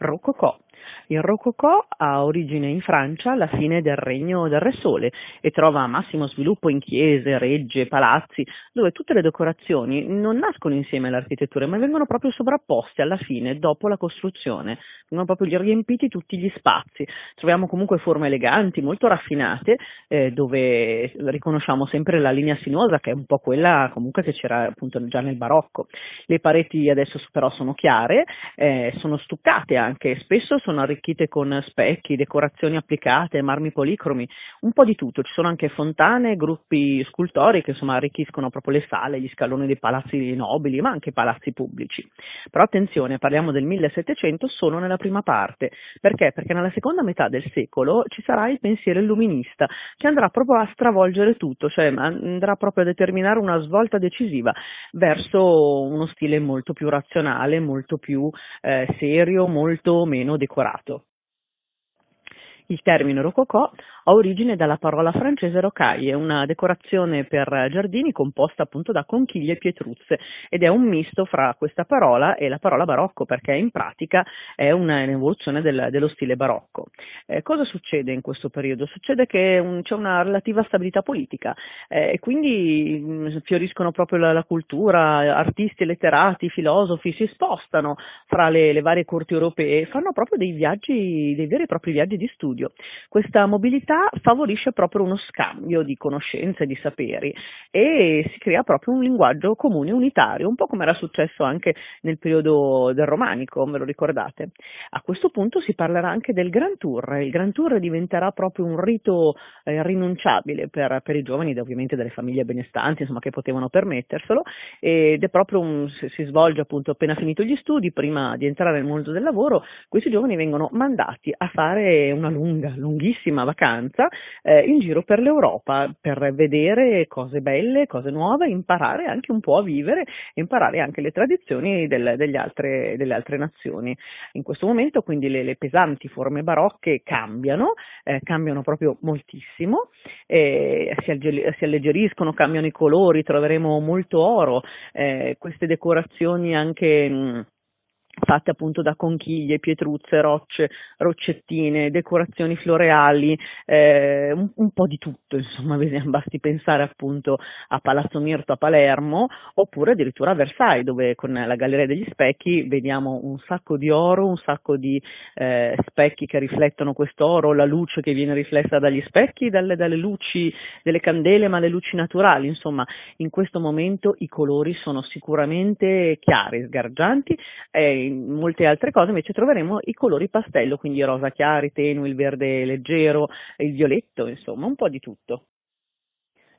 rococó. Il rococò ha origine in Francia alla fine del regno del Re Sole e trova massimo sviluppo in chiese, regge, palazzi, dove tutte le decorazioni non nascono insieme all'architettura, ma vengono proprio sovrapposte alla fine, dopo la costruzione, vengono proprio riempiti tutti gli spazi. Troviamo comunque forme eleganti, molto raffinate, eh, dove riconosciamo sempre la linea sinuosa, che è un po' quella comunque che c'era appunto già nel barocco. Le pareti adesso però sono chiare, eh, sono stuccate anche, spesso sono sono arricchite con specchi, decorazioni applicate, marmi policromi, un po' di tutto. Ci sono anche fontane, gruppi scultori che insomma arricchiscono proprio le sale, gli scaloni dei palazzi nobili, ma anche palazzi pubblici. Però attenzione, parliamo del 1700 solo nella prima parte. Perché? Perché nella seconda metà del secolo ci sarà il pensiero illuminista che andrà proprio a stravolgere tutto, cioè andrà proprio a determinare una svolta decisiva verso uno stile molto più razionale, molto più eh, serio, molto meno decorativo decorato. Il termine rococò ha origine dalla parola francese rocaille, una decorazione per giardini composta appunto da conchiglie e pietruzze ed è un misto fra questa parola e la parola barocco perché in pratica è un'evoluzione del, dello stile barocco. Eh, cosa succede in questo periodo? Succede che un, c'è una relativa stabilità politica eh, e quindi mh, mm, fioriscono proprio la, la, cultura, artisti, letterati, filosofi si spostano fra le, le varie corti europee e fanno proprio dei viaggi, dei veri e propri viaggi di studio studio. Questa mobilità favorisce proprio uno scambio di conoscenze, di saperi e si crea proprio un linguaggio comune, unitario, un po' come era successo anche nel periodo del romanico, ve lo ricordate. A questo punto si parlerà anche del Grand Tour, il Grand Tour diventerà proprio un rito eh, rinunciabile per, per, i giovani, ovviamente delle famiglie benestanti, insomma, che potevano permetterselo, ed è proprio un, si svolge appunto appena finito gli studi, prima di entrare nel mondo del lavoro, questi giovani vengono mandati a fare una lunga lunga, lunghissima vacanza eh, in giro per l'Europa per vedere cose belle, cose nuove, imparare anche un po' a vivere e imparare anche le tradizioni del, altre, delle altre nazioni. In questo momento quindi le, le pesanti forme barocche cambiano, eh, cambiano proprio moltissimo, eh, si, alge- si, alleggeriscono, cambiano i colori, troveremo molto oro, eh, queste decorazioni anche... Mh, mm, fatte appunto da conchiglie, pietruzze, rocce, roccettine, decorazioni floreali, eh, un, un, po' di tutto, insomma, basti pensare appunto a Palazzo Mirto a Palermo oppure addirittura a Versailles dove con la Galleria degli Specchi vediamo un sacco di oro, un sacco di eh, specchi che riflettono quest'oro, la luce che viene riflessa dagli specchi, dalle, dalle luci delle candele, ma le luci naturali, insomma, in questo momento i colori sono sicuramente chiari, sgargianti, e molte altre cose invece troveremo i colori pastello, quindi rosa chiari, tenue, il verde leggero, il violetto, insomma un po' di tutto.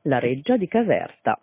La reggia di Caserta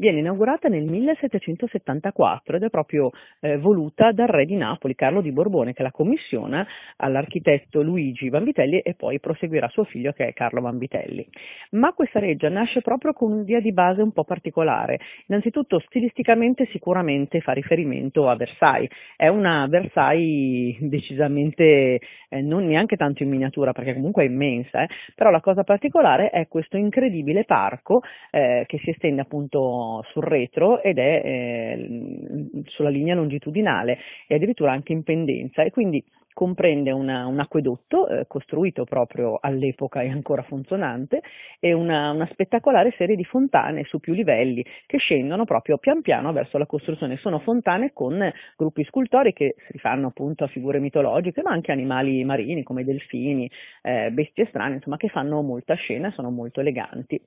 viene inaugurata nel 1774 ed è proprio eh, voluta dal re di Napoli, Carlo di Borbone, che la commissiona all'architetto Luigi Vanvitelli e poi proseguirà suo figlio che è Carlo Vanvitelli. Ma questa reggia nasce proprio con un'idea di base un po' particolare. Innanzitutto stilisticamente sicuramente fa riferimento a Versailles, è una Versailles decisamente eh, non neanche tanto in miniatura perché comunque è immensa, eh. però la cosa particolare è questo incredibile parco eh, che si estende appunto sul retro ed è eh, sulla linea longitudinale e addirittura anche in pendenza e quindi comprende una, un acquedotto eh, costruito proprio all'epoca e ancora funzionante e una, una, spettacolare serie di fontane su più livelli che scendono proprio pian piano verso la costruzione. Sono fontane con gruppi scultori che si rifanno appunto a figure mitologiche ma anche animali marini come delfini, eh, bestie strane, insomma che fanno molta scena e sono molto eleganti.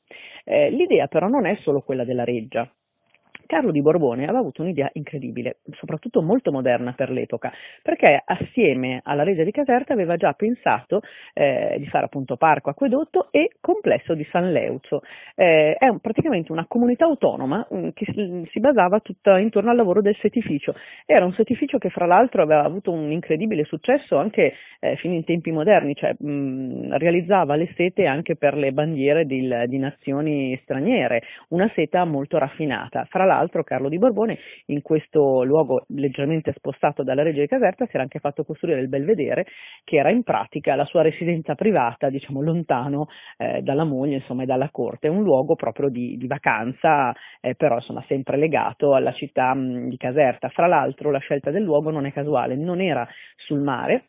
Eh, l'idea però non è solo quella della reggia, Carlo di Borbone aveva avuto un'idea incredibile, soprattutto molto moderna per l'epoca, perché assieme alla legge di Caserta aveva già pensato eh, di fare appunto parco, acquedotto e complesso di San Leuzo. Eh, è un, praticamente una comunità autonoma mh, mm, che si, si basava tutta intorno al lavoro del setificio. Era un setificio che fra l'altro aveva avuto un incredibile successo anche eh, fino in tempi moderni, cioè mh, mm, realizzava le sete anche per le bandiere di, di nazioni straniere, una seta molto raffinata. Fra l'altro l'altro Carlo di Borbone in questo luogo leggermente spostato dalla regia di Caserta si era anche fatto costruire il Belvedere che era in pratica la sua residenza privata diciamo lontano eh, dalla moglie insomma e dalla corte, un luogo proprio di, di vacanza eh, però insomma sempre legato alla città mh, di Caserta, fra l'altro la scelta del luogo non è casuale, non era sul mare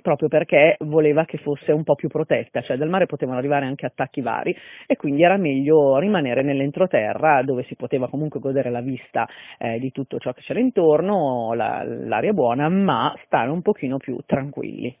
proprio perché voleva che fosse un po' più protetta, cioè dal mare potevano arrivare anche attacchi vari e quindi era meglio rimanere nell'entroterra dove si poteva comunque godere la vista eh, di tutto ciò che c'era intorno, la, l'aria buona, ma stare un pochino più tranquilli.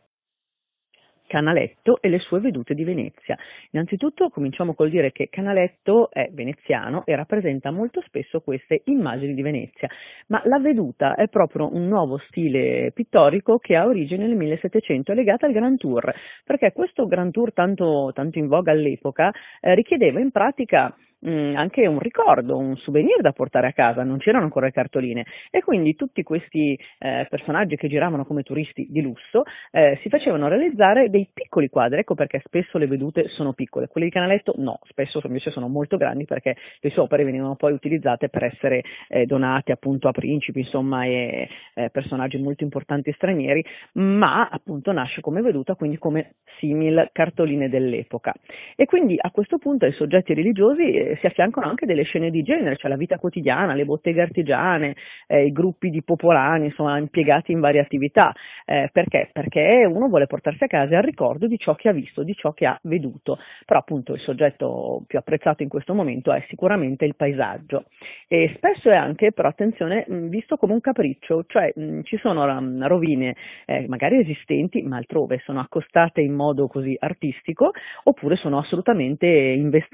Canaletto e le sue vedute di Venezia. Innanzitutto cominciamo col dire che Canaletto è veneziano e rappresenta molto spesso queste immagini di Venezia, ma la veduta è proprio un nuovo stile pittorico che ha origine nel 1700 è legata al Grand Tour, perché questo Grand Tour tanto, tanto in voga all'epoca eh, richiedeva in pratica Mm, anche un ricordo, un souvenir da portare a casa, non c'erano ancora le cartoline e quindi tutti questi eh, personaggi che giravano come turisti di lusso eh, si facevano realizzare dei piccoli quadri, ecco perché spesso le vedute sono piccole, quelle di Canaletto no, spesso invece sono molto grandi perché le sue opere venivano poi utilizzate per essere eh, donate appunto a principi, insomma, e eh, personaggi molto importanti stranieri, ma appunto nasce come veduta, quindi come simil cartoline dell'epoca. E quindi a questo punto i soggetti religiosi eh, si affiancano anche delle scene di genere, cioè la vita quotidiana, le botteghe artigiane, eh, i gruppi di popolani, insomma, impiegati in varie attività. Eh, perché? Perché uno vuole portarsi a casa al ricordo di ciò che ha visto, di ciò che ha veduto. Però appunto il soggetto più apprezzato in questo momento è sicuramente il paesaggio. E spesso è anche, però attenzione, visto come un capriccio, cioè mh, ci sono um, rovine eh, magari esistenti, ma altrove sono accostate in modo così artistico, oppure sono assolutamente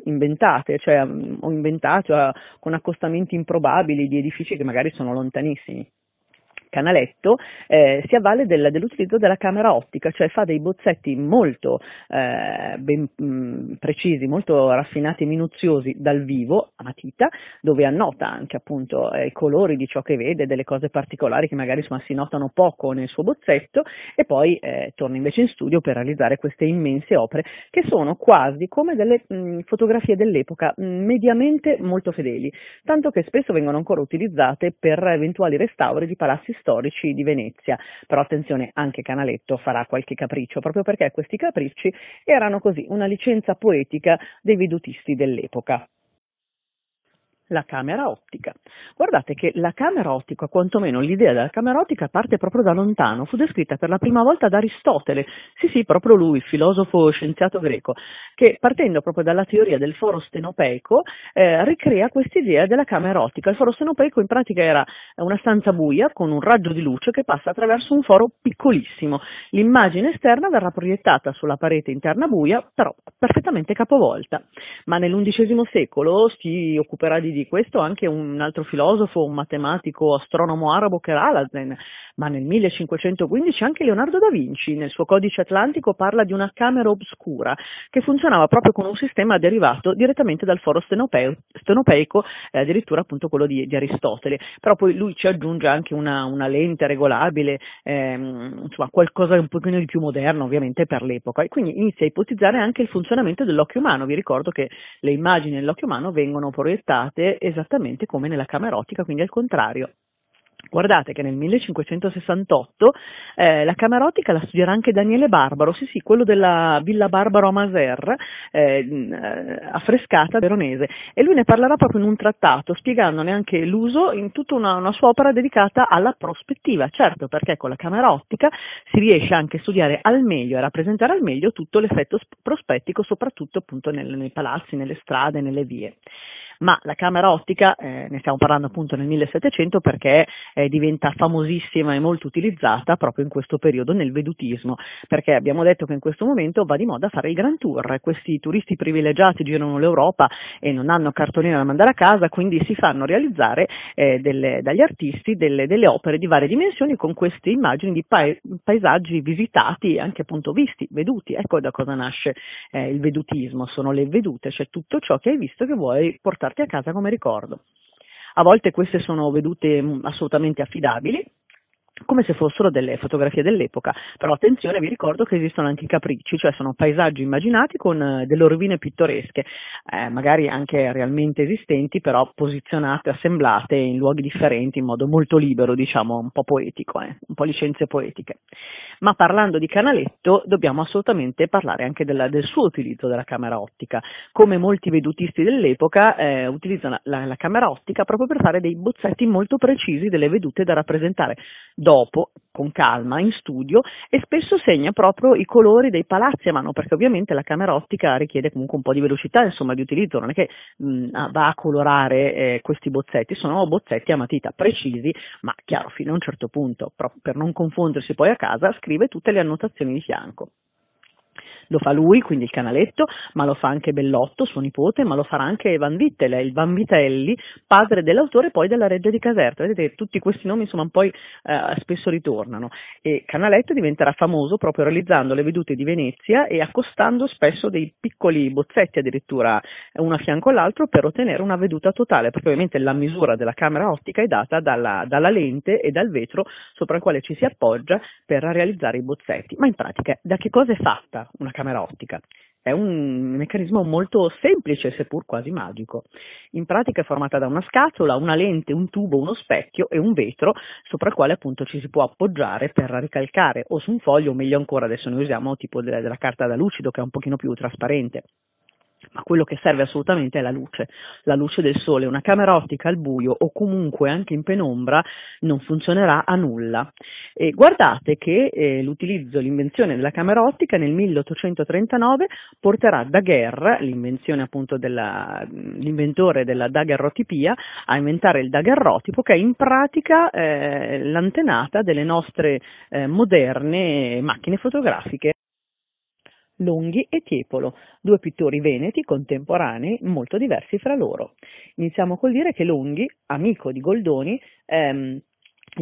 inventate, cioè ho inventato eh, con accostamenti improbabili di edifici che magari sono lontanissimi canaletto, eh, si avvale del, dell'utilizzo della camera ottica, cioè fa dei bozzetti molto eh, ben, mh, mm, precisi, molto raffinati e minuziosi dal vivo, a matita, dove annota anche appunto eh, i colori di ciò che vede, delle cose particolari che magari insomma, si notano poco nel suo bozzetto e poi eh, torna invece in studio per realizzare queste immense opere che sono quasi come delle mh, mm, fotografie dell'epoca, mm, mediamente molto fedeli, tanto che spesso vengono ancora utilizzate per eventuali restauri di palazzi storici di Venezia. Però attenzione, anche Canaletto farà qualche capriccio, proprio perché questi capricci erano così una licenza poetica dei vedutisti dell'epoca la camera ottica. Guardate che la camera ottica, quantomeno l'idea della camera ottica, parte proprio da lontano, fu descritta per la prima volta da Aristotele, sì sì, proprio lui, filosofo scienziato greco, che partendo proprio dalla teoria del foro stenopeico eh, ricrea quest'idea della camera ottica. Il foro stenopeico in pratica era una stanza buia con un raggio di luce che passa attraverso un foro piccolissimo. L'immagine esterna verrà proiettata sulla parete interna buia, però perfettamente capovolta. Ma nell'undicesimo secolo si occuperà di di questo anche un altro filosofo, un matematico, astronomo arabo che era Alazen, ma nel 1515 anche Leonardo da Vinci nel suo codice atlantico parla di una camera oscura che funzionava proprio con un sistema derivato direttamente dal foro stenopeo, stenopeico, eh, addirittura appunto quello di, di, Aristotele, però poi lui ci aggiunge anche una, una lente regolabile, ehm, insomma qualcosa un pochino di più moderno ovviamente per l'epoca e quindi inizia a ipotizzare anche il funzionamento dell'occhio umano, vi ricordo che le immagini dell'occhio umano vengono proiettate esattamente come nella camera ottica, quindi al contrario. Guardate che nel 1568 eh, la ottica la studierà anche Daniele Barbaro, sì sì, quello della Villa Barbaro a Maser, eh, eh, affrescata veronese, e lui ne parlerà proprio in un trattato, spiegandone anche l'uso in tutta una, una, sua opera dedicata alla prospettiva, certo perché con la camera ottica si riesce anche a studiare al meglio e rappresentare al meglio tutto l'effetto prospettico, soprattutto appunto nel, nei palazzi, nelle strade, nelle vie ma la camera ottica, eh, ne stiamo parlando appunto nel 1700 perché eh, diventa famosissima e molto utilizzata proprio in questo periodo nel vedutismo, perché abbiamo detto che in questo momento va di moda fare il Grand Tour, questi turisti privilegiati girano l'Europa e non hanno cartolina da mandare a casa, quindi si fanno realizzare eh, delle, dagli artisti delle, delle, opere di varie dimensioni con queste immagini di paesaggi visitati e anche appunto visti, veduti, ecco da cosa nasce eh, il vedutismo, sono le vedute, cioè tutto ciò che hai visto che vuoi portare portarti a casa come ricordo. A volte queste sono vedute mm, assolutamente affidabili, come se fossero delle fotografie dell'epoca, però attenzione, vi ricordo che esistono anche i capricci, cioè sono paesaggi immaginati con eh, delle rovine pittoresche, eh, magari anche realmente esistenti, però posizionate, assemblate in luoghi differenti in modo molto libero, diciamo, un po' poetico, eh, un po' licenze poetiche ma parlando di canaletto dobbiamo assolutamente parlare anche della, del suo utilizzo della camera ottica. Come molti vedutisti dell'epoca eh, utilizzano la, la camera ottica proprio per fare dei bozzetti molto precisi delle vedute da rappresentare. Dopo con calma in studio e spesso segna proprio i colori dei palazzi a mano perché ovviamente la camera ottica richiede comunque un po' di velocità insomma di utilizzo non è che mh, mm, ah, va a colorare eh, questi bozzetti sono bozzetti a matita precisi ma chiaro fino a un certo punto però per non confondersi poi a casa scrive tutte le annotazioni di fianco lo fa lui, quindi il canaletto, ma lo fa anche Bellotto, suo nipote, ma lo farà anche Van Vittele, il Van Vitelli, padre dell'autore poi della Reggia di Caserta. Vedete, tutti questi nomi insomma poi eh, spesso ritornano e Canaletto diventerà famoso proprio realizzando le vedute di Venezia e accostando spesso dei piccoli bozzetti addirittura una a fianco all'altro per ottenere una veduta totale, perché ovviamente la misura della camera ottica è data dalla, dalla lente e dal vetro sopra il quale ci si appoggia per realizzare i bozzetti. Ma in pratica da che cosa è fatta una camera ottica? È un meccanismo molto semplice, seppur quasi magico. In pratica è formata da una scatola, una lente, un tubo, uno specchio e un vetro sopra il quale appunto ci si può appoggiare per ricalcare o su un foglio, o meglio ancora, adesso noi usiamo tipo della, della carta da lucido che è un pochino più trasparente ma quello che serve assolutamente è la luce, la luce del sole. Una camera ottica al buio o comunque anche in penombra non funzionerà a nulla. E guardate che eh, l'utilizzo, l'invenzione della camera ottica nel 1839 porterà Daguerre, l'invenzione appunto della, l'inventore della daguerrotipia, a inventare il daguerrotipo che è in pratica eh, l'antenata delle nostre eh, moderne macchine fotografiche. Longhi e Tiepolo, due pittori veneti contemporanei molto diversi fra loro. Iniziamo col dire che Longhi, amico di Goldoni, ehm,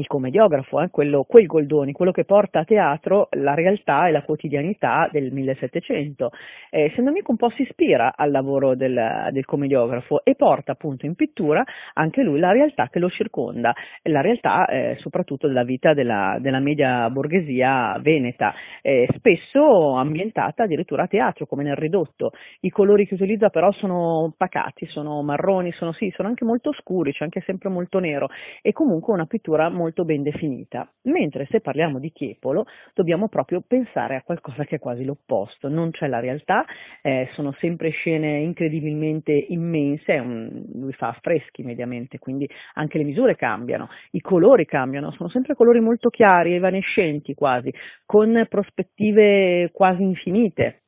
il commediografo, eh, quello, quel Goldoni, quello che porta a teatro la realtà e la quotidianità del 1700. Eh, se non amico un po' si ispira al lavoro del, del, commediografo e porta appunto in pittura anche lui la realtà che lo circonda, la realtà eh, soprattutto della vita della, della media borghesia veneta, eh, spesso ambientata addirittura a teatro come nel ridotto. I colori che utilizza però sono pacati, sono marroni, sono, sì, sono anche molto scuri, c'è cioè anche sempre molto nero e comunque una pittura molto molto ben definita, mentre se parliamo di tiepolo dobbiamo proprio pensare a qualcosa che è quasi l'opposto, non c'è la realtà, eh, sono sempre scene incredibilmente immense, un, lui fa affreschi mediamente, quindi anche le misure cambiano, i colori cambiano, sono sempre colori molto chiari, evanescenti quasi, con prospettive quasi infinite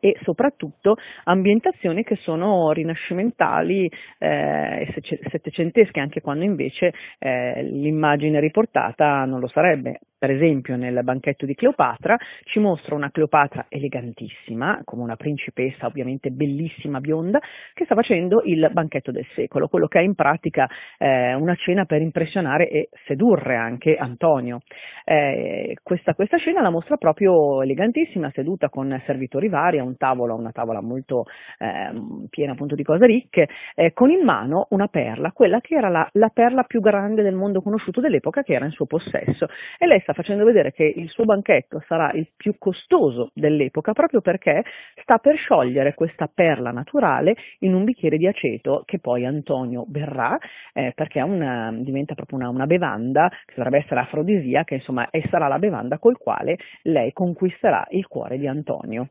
e soprattutto ambientazioni che sono rinascimentali eh, e eh, settecentesche, anche quando invece eh, l'immagine riportata non lo sarebbe. Per esempio nel banchetto di Cleopatra ci mostra una Cleopatra elegantissima, come una principessa ovviamente bellissima, bionda, che sta facendo il banchetto del secolo, quello che è in pratica eh, una cena per impressionare e sedurre anche Antonio. Eh, questa, questa, scena la mostra proprio elegantissima, seduta con servitori vari a un tavolo, una tavola molto eh, piena appunto di cose ricche, eh, con in mano una perla, quella che era la, la perla più grande del mondo conosciuto dell'epoca che era in suo possesso e lei sta facendo vedere che il suo banchetto sarà il più costoso dell'epoca proprio perché sta per sciogliere questa perla naturale in un bicchiere di aceto che poi Antonio berrà eh, perché una, diventa proprio una, una, bevanda che dovrebbe essere afrodisia che insomma, e sarà la bevanda col quale lei conquisterà il cuore di Antonio.